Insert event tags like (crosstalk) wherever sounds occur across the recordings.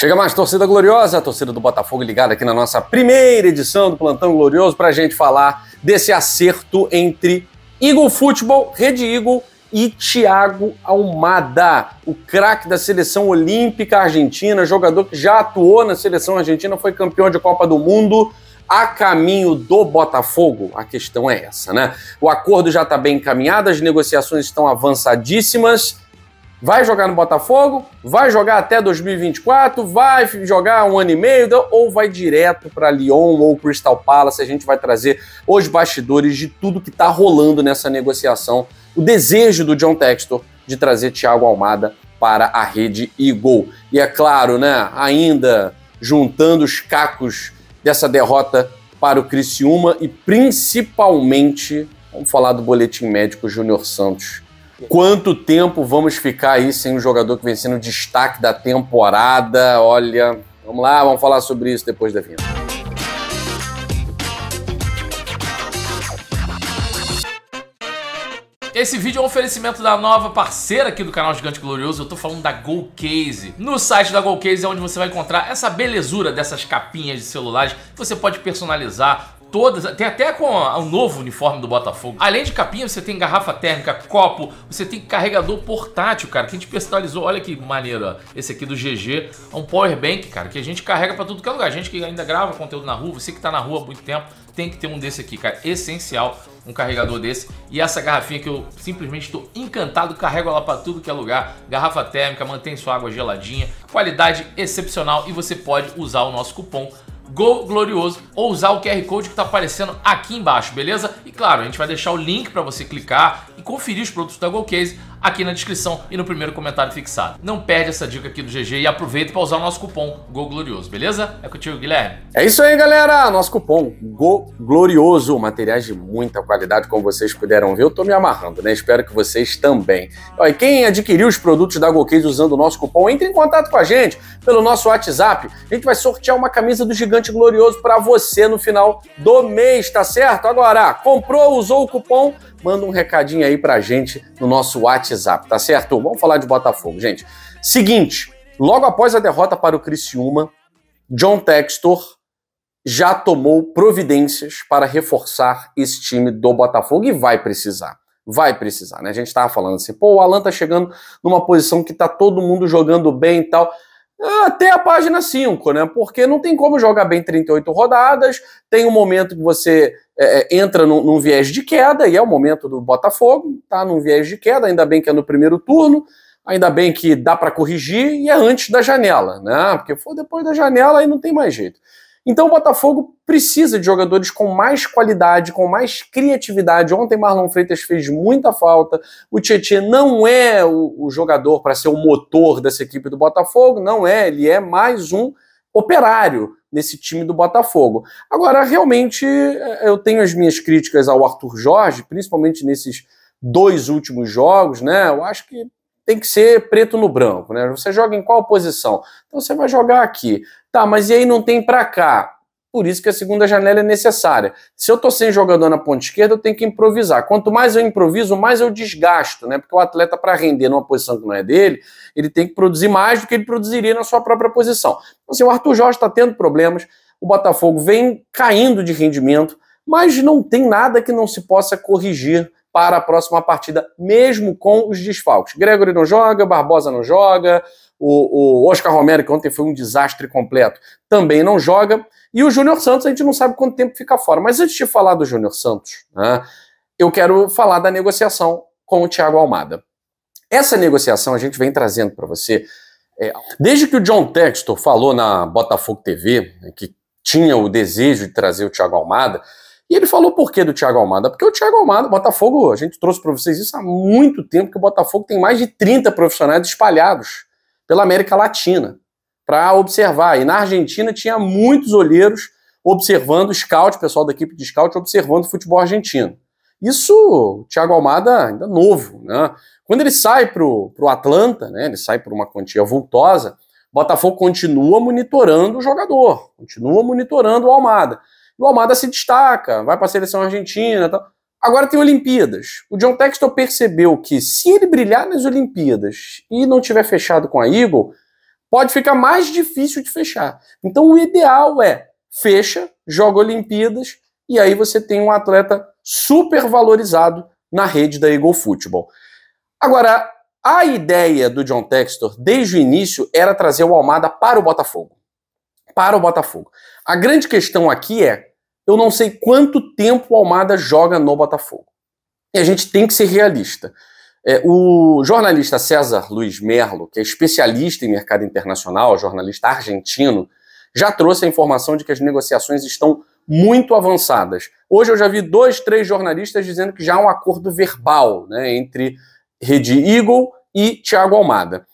Chega mais, torcida gloriosa, a torcida do Botafogo ligada aqui na nossa primeira edição do Plantão Glorioso para a gente falar desse acerto entre Eagle Futebol, Rede Eagle e Thiago Almada, o craque da seleção olímpica argentina, jogador que já atuou na seleção argentina, foi campeão de Copa do Mundo a caminho do Botafogo? A questão é essa, né? O acordo já está bem encaminhado, as negociações estão avançadíssimas Vai jogar no Botafogo? Vai jogar até 2024? Vai jogar um ano e meio? Ou vai direto para Lyon ou Crystal Palace? A gente vai trazer os bastidores de tudo que está rolando nessa negociação. O desejo do John Textor de trazer Thiago Almada para a rede e gol. E é claro, né? Ainda juntando os cacos dessa derrota para o Criciúma e principalmente, vamos falar do boletim médico Júnior Santos Quanto tempo vamos ficar aí sem um jogador que vem sendo destaque da temporada? Olha, vamos lá, vamos falar sobre isso depois da vinheta. Esse vídeo é um oferecimento da nova parceira aqui do canal Gigante Glorioso, eu tô falando da GoCase. No site da GoCase é onde você vai encontrar essa belezura dessas capinhas de celulares, você pode personalizar todas, tem até com o novo uniforme do Botafogo. Além de capinha, você tem garrafa térmica, copo, você tem carregador portátil, cara, que a gente personalizou. Olha que maneiro, esse aqui do GG, é um power bank, cara, que a gente carrega para tudo que é lugar. A gente que ainda grava conteúdo na rua, você que tá na rua há muito tempo, tem que ter um desse aqui, cara, essencial um carregador desse. E essa garrafinha que eu simplesmente estou encantado, carrego ela para tudo que é lugar. Garrafa térmica, mantém sua água geladinha, qualidade excepcional e você pode usar o nosso cupom Gol Glorioso ou usar o QR Code que está aparecendo aqui embaixo, beleza? E claro, a gente vai deixar o link para você clicar e conferir os produtos da Golcase aqui na descrição e no primeiro comentário fixado. Não perde essa dica aqui do GG e aproveita para usar o nosso cupom Gol Glorioso, beleza? É contigo, Guilherme. É isso aí, galera. Nosso cupom Go Glorioso, materiais de muita qualidade, como vocês puderam ver. Eu tô me amarrando, né? Espero que vocês também. e quem adquiriu os produtos da GoCase usando o nosso cupom, entre em contato com a gente pelo nosso WhatsApp. A gente vai sortear uma camisa do Gigante Glorioso para você no final do mês, tá certo? Agora, comprou, usou o cupom manda um recadinho aí pra gente no nosso WhatsApp, tá certo? Vamos falar de Botafogo, gente. Seguinte, logo após a derrota para o Criciúma, John Textor já tomou providências para reforçar esse time do Botafogo e vai precisar. Vai precisar, né? A gente tava falando assim, pô, o Alan tá chegando numa posição que tá todo mundo jogando bem e tal até a página 5, né? Porque não tem como jogar bem 38 rodadas, tem um momento que você é, é, entra num, num, viés de queda, e é o momento do Botafogo, tá num viés de queda, ainda bem que é no primeiro turno, ainda bem que dá para corrigir, e é antes da janela, né? Porque foi depois da janela aí não tem mais jeito. Então o Botafogo precisa de jogadores com mais qualidade, com mais criatividade. Ontem Marlon Freitas fez muita falta. O Tietchan não é o, o jogador para ser o motor dessa equipe do Botafogo, não é, ele é mais um operário nesse time do Botafogo. Agora, realmente, é, eu tenho as minhas críticas ao Arthur Jorge, principalmente nesses dois últimos jogos, né? Eu acho que tem que ser preto no branco, né? Você joga em qual posição? Então você vai jogar aqui. Tá, mas e aí não tem para cá? Por isso que a segunda janela é necessária. Se eu estou sem jogador na ponta esquerda, eu tenho que improvisar. Quanto mais eu improviso, mais eu desgasto, né? Porque o atleta, para render numa posição que não é dele, ele tem que produzir mais do que ele produziria na sua própria posição. Então, assim, o Arthur Jorge está tendo problemas, o Botafogo vem caindo de rendimento, mas não tem nada que não se possa corrigir para a próxima partida, mesmo com os desfalques. Gregory não joga, Barbosa não joga, o, o Oscar Romero, que ontem foi um desastre completo, também não joga. E o Júnior Santos, a gente não sabe quanto tempo fica fora. Mas antes de falar do Júnior Santos, né, eu quero falar da negociação com o Thiago Almada. Essa negociação a gente vem trazendo para você. É, desde que o John Textor falou na Botafogo TV né, que tinha o desejo de trazer o Thiago Almada, e ele falou por que do Thiago Almada? Porque o Thiago Almada, Botafogo, a gente trouxe para vocês isso há muito tempo, que o Botafogo tem mais de 30 profissionais espalhados pela América Latina para observar. E na Argentina tinha muitos olheiros observando, scout, pessoal da equipe de scout, observando o futebol argentino. Isso, o Thiago Almada ainda novo, né? Quando ele sai para o Atlanta, né, ele sai por uma quantia vultosa, Botafogo continua monitorando o jogador, continua monitorando o Almada o Almada se destaca, vai para a seleção argentina. Tal. Agora tem Olimpíadas. O John Textor percebeu que se ele brilhar nas Olimpíadas e não tiver fechado com a Eagle, pode ficar mais difícil de fechar. Então o ideal é fecha, joga Olimpíadas e aí você tem um atleta super valorizado na rede da Eagle Football. Agora, a ideia do John Textor desde o início era trazer o Almada para o Botafogo. Para o Botafogo. A grande questão aqui é eu não sei quanto tempo o Almada joga no Botafogo. E a gente tem que ser realista. É, o jornalista César Luiz Merlo, que é especialista em mercado internacional, jornalista argentino, já trouxe a informação de que as negociações estão muito avançadas. Hoje eu já vi dois, três jornalistas dizendo que já há um acordo verbal né, entre Rede Eagle e Thiago Almada.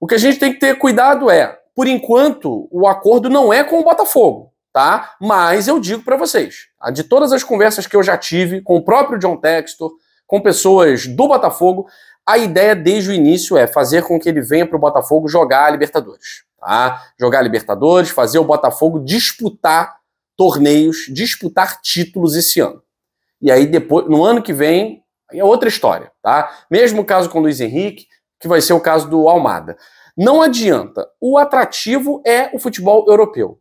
O que a gente tem que ter cuidado é, por enquanto, o acordo não é com o Botafogo tá? Mas eu digo para vocês, de todas as conversas que eu já tive com o próprio John Textor, com pessoas do Botafogo, a ideia desde o início é fazer com que ele venha para o Botafogo jogar a Libertadores, tá? Jogar a Libertadores, fazer o Botafogo disputar torneios, disputar títulos esse ano. E aí depois, no ano que vem, é outra história, tá? Mesmo caso com o Luiz Henrique, que vai ser o caso do Almada. Não adianta. O atrativo é o futebol europeu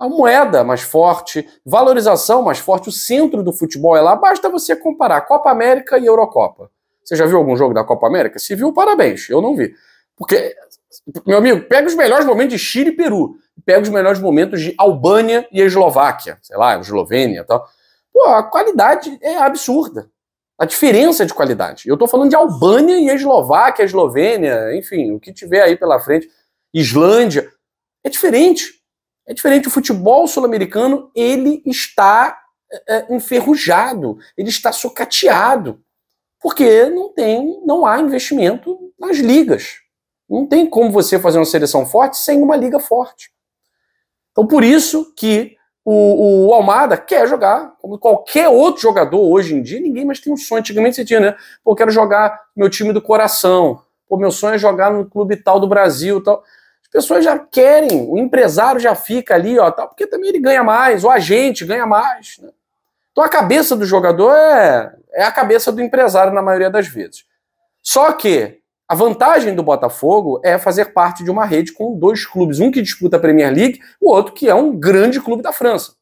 a moeda mais forte, valorização mais forte, o centro do futebol é lá. Basta você comparar Copa América e Eurocopa. Você já viu algum jogo da Copa América? Se viu, parabéns. Eu não vi. Porque, meu amigo, pega os melhores momentos de Chile e Peru. Pega os melhores momentos de Albânia e Eslováquia. Sei lá, Eslovênia e tal. Pô, a qualidade é absurda. A diferença é de qualidade. Eu tô falando de Albânia e Eslováquia, Eslovênia, enfim, o que tiver aí pela frente. Islândia. É diferente. É diferente, o futebol sul-americano, ele está é, é, enferrujado, ele está socateado, porque não tem, não há investimento nas ligas. Não tem como você fazer uma seleção forte sem uma liga forte. Então, por isso que o, o, Almada quer jogar, como qualquer outro jogador hoje em dia, ninguém mais tem um sonho. Antigamente você tinha, né? Pô, quero jogar meu time do coração. Pô, meu sonho é jogar no clube tal do Brasil tal pessoas já querem, o empresário já fica ali, ó, tal, porque também ele ganha mais, o agente ganha mais. Né? Então a cabeça do jogador é, é a cabeça do empresário na maioria das vezes. Só que a vantagem do Botafogo é fazer parte de uma rede com dois clubes, um que disputa a Premier League, o outro que é um grande clube da França.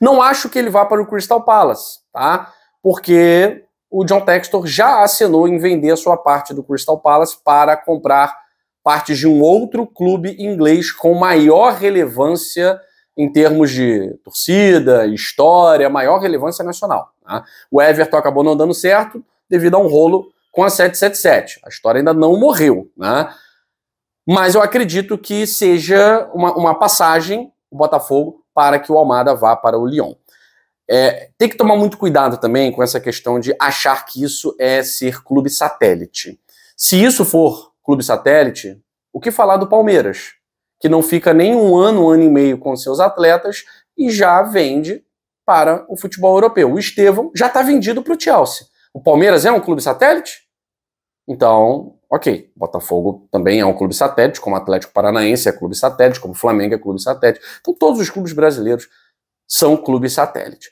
Não acho que ele vá para o Crystal Palace, tá? Porque o John Textor já acenou em vender a sua parte do Crystal Palace para comprar parte de um outro clube inglês com maior relevância em termos de torcida, história, maior relevância nacional. Né? O Everton acabou não dando certo devido a um rolo com a 777. A história ainda não morreu, né? Mas eu acredito que seja uma, uma passagem o Botafogo para que o Almada vá para o Lyon. É, tem que tomar muito cuidado também com essa questão de achar que isso é ser clube satélite. Se isso for clube satélite, o que falar do Palmeiras, que não fica nem um ano, um ano e meio com seus atletas e já vende para o futebol europeu. O Estevão já está vendido para o Chelsea. O Palmeiras é um clube satélite? Então, ok. Botafogo também é um clube satélite, como Atlético Paranaense é clube satélite, como Flamengo é clube satélite. Então, todos os clubes brasileiros são clubes satélite.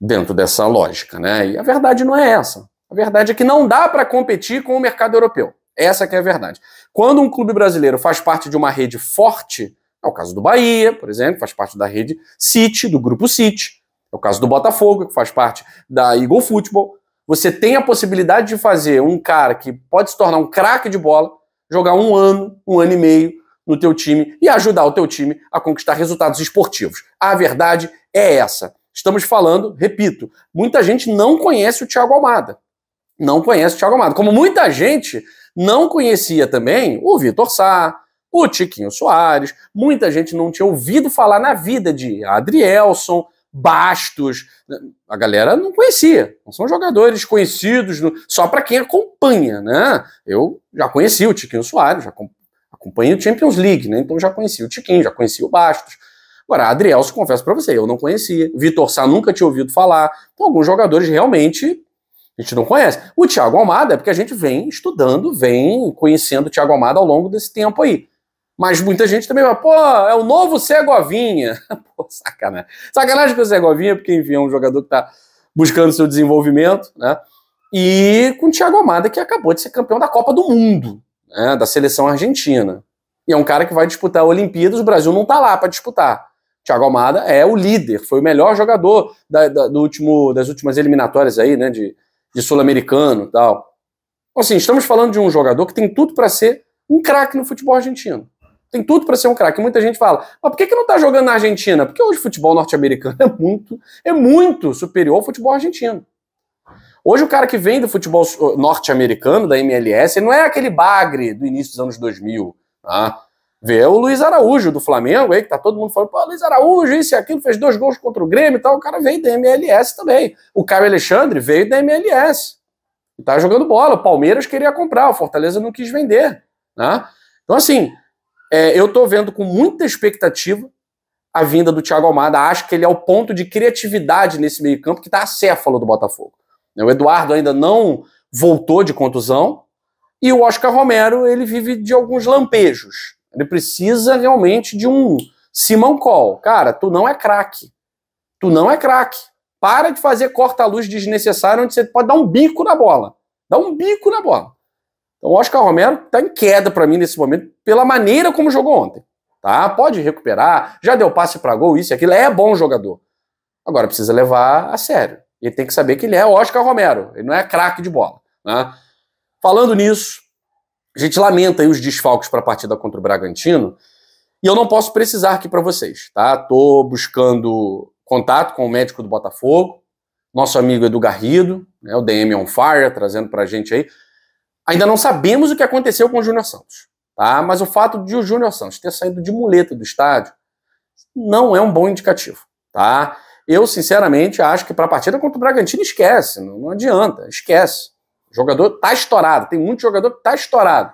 Dentro dessa lógica, né? E a verdade não é essa. A verdade é que não dá para competir com o mercado europeu. Essa que é a verdade. Quando um clube brasileiro faz parte de uma rede forte, é o caso do Bahia, por exemplo, faz parte da rede City, do grupo City, é o caso do Botafogo, que faz parte da Eagle Football, você tem a possibilidade de fazer um cara que pode se tornar um craque de bola, jogar um ano, um ano e meio no teu time e ajudar o teu time a conquistar resultados esportivos. A verdade é essa. Estamos falando, repito, muita gente não conhece o Thiago Almada. Não conhece o Thiago Almada. Como muita gente não conhecia também o Vitor Sá, o Tiquinho Soares, muita gente não tinha ouvido falar na vida de Adrielson, Bastos, a galera não conhecia, não são jogadores conhecidos, só para quem acompanha, né? Eu já conheci o Tiquinho Soares, já acompanho o Champions League, né? Então já conheci o Tiquinho, já conheci o Bastos. Agora, Adrielson, confesso para você, eu não conhecia. Vitor Sá nunca tinha ouvido falar. Então, alguns jogadores realmente a gente não conhece. O Tiago Almada é porque a gente vem estudando, vem conhecendo o Tiago Almada ao longo desse tempo aí. Mas muita gente também vai, pô, é o novo cegovinha (laughs) pô, sacanagem. Sacanagem com o cegovinha porque, enfim, é um jogador que está buscando seu desenvolvimento, né? E com o Thiago Almada, que acabou de ser campeão da Copa do Mundo, né? da seleção argentina. E é um cara que vai disputar a Olimpíadas, o Brasil não está lá para disputar. Thiago Almada é o líder, foi o melhor jogador da, da, do último, das últimas eliminatórias aí, né? De, de sul-americano tal. Então, assim, estamos falando de um jogador que tem tudo para ser um craque no futebol argentino. Tem tudo para ser um craque. Muita gente fala, mas por que, que não está jogando na Argentina? Porque hoje o futebol norte-americano (laughs) é muito, é muito superior ao futebol argentino. Hoje o cara que vem do futebol norte-americano, da MLS, ele não é aquele bagre do início dos anos 2000. Tá? Vê é o Luiz Araújo do Flamengo aí, que tá todo mundo falando, pô, Luiz Araújo, isso e aquilo, fez dois gols contra o Grêmio e tal. O cara veio da MLS também. O Caio Alexandre veio da MLS. E tá jogando bola. O Palmeiras queria comprar, o Fortaleza não quis vender. Né? Então, assim, é, eu tô vendo com muita expectativa a vinda do Thiago Almada. Acho que ele é o ponto de criatividade nesse meio-campo que tá acéfalo do Botafogo. O Eduardo ainda não voltou de contusão. E o Oscar Romero, ele vive de alguns lampejos. Ele precisa realmente de um Simão Call. Cara, tu não é craque. Tu não é craque. Para de fazer corta-luz desnecessário onde você pode dar um bico na bola. Dá um bico na bola. Então o Oscar Romero está em queda para mim nesse momento pela maneira como jogou ontem. Tá? Pode recuperar, já deu passe para gol, isso e aquilo. É bom jogador. Agora precisa levar a sério. Ele tem que saber que ele é Oscar Romero. Ele não é craque de bola. Né? Falando nisso, a gente lamenta aí os desfalques para a partida contra o Bragantino. E eu não posso precisar aqui para vocês, tá? Tô buscando contato com o médico do Botafogo, nosso amigo Edu Garrido, né, o DM on Fire, trazendo para a gente aí. Ainda não sabemos o que aconteceu com o Júnior Santos, tá? Mas o fato de o Júnior Santos ter saído de muleta do estádio não é um bom indicativo, tá? Eu, sinceramente, acho que para a partida contra o Bragantino, esquece, não, não adianta, esquece jogador tá estourado. Tem muito jogador que tá estourado.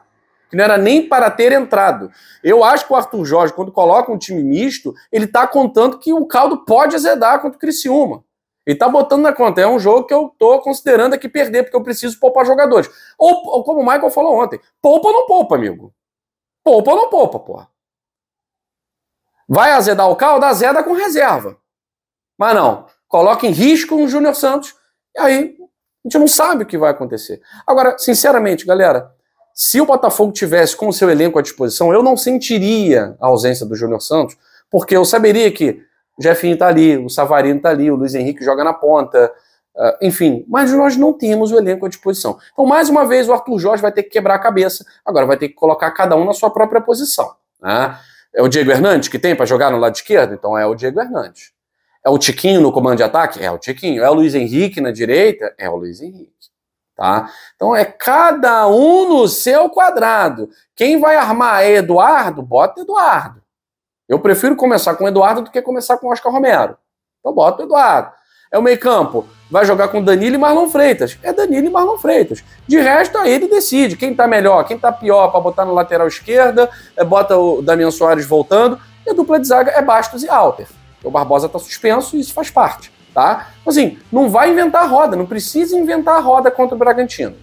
Que não era nem para ter entrado. Eu acho que o Arthur Jorge, quando coloca um time misto, ele tá contando que o caldo pode azedar contra o Criciúma. Ele tá botando na conta. É um jogo que eu tô considerando aqui perder, porque eu preciso poupar jogadores. Ou, ou como o Michael falou ontem, poupa ou não poupa, amigo? Poupa ou não poupa, porra? Vai azedar o caldo? Azeda com reserva. Mas não. Coloca em risco o Júnior Santos. E aí a gente não sabe o que vai acontecer. Agora, sinceramente, galera, se o Botafogo tivesse com o seu elenco à disposição, eu não sentiria a ausência do Júnior Santos, porque eu saberia que o Jefinho está ali, o Savarino está ali, o Luiz Henrique joga na ponta, Uh, enfim, mas nós não temos o elenco à disposição. Então, mais uma vez, o Arthur Jorge vai ter que quebrar a cabeça, agora vai ter que colocar cada um na sua própria posição. Né? É o Diego Hernandes que tem para jogar no lado esquerdo? Então é o Diego Hernandes. É o Tiquinho no comando de ataque? É o Tiquinho. É o Luiz Henrique na direita? É o Luiz Henrique. Tá? Então é cada um no seu quadrado. Quem vai armar é Eduardo? Bota Eduardo. Eu prefiro começar com Eduardo do que começar com Oscar Romero. Então bota Eduardo. É o meio-campo. Vai jogar com Danilo e Marlon Freitas. É Danilo e Marlon Freitas. De resto, aí ele decide quem tá melhor, quem tá pior para botar na lateral esquerda, é, bota o Damian Soares voltando. E a dupla de zaga é Bastos e Alter. O Barbosa está suspenso e isso faz parte, tá? Assim, não vai inventar a roda, não precisa inventar a roda contra o Bragantino.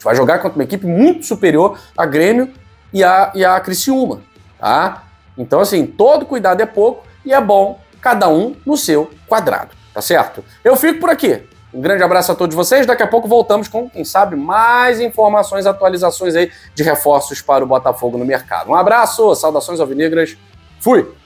vai jogar contra uma equipe muito superior a Grêmio e a, e a Criciúma, tá? Então, assim, todo cuidado é pouco e é bom cada um no seu quadrado, tá certo? Eu fico por aqui. Um grande abraço a todos vocês. Daqui a pouco voltamos com, quem sabe, mais informações, atualizações aí de reforços para o Botafogo no mercado. Um abraço, saudações alvinegras. Fui!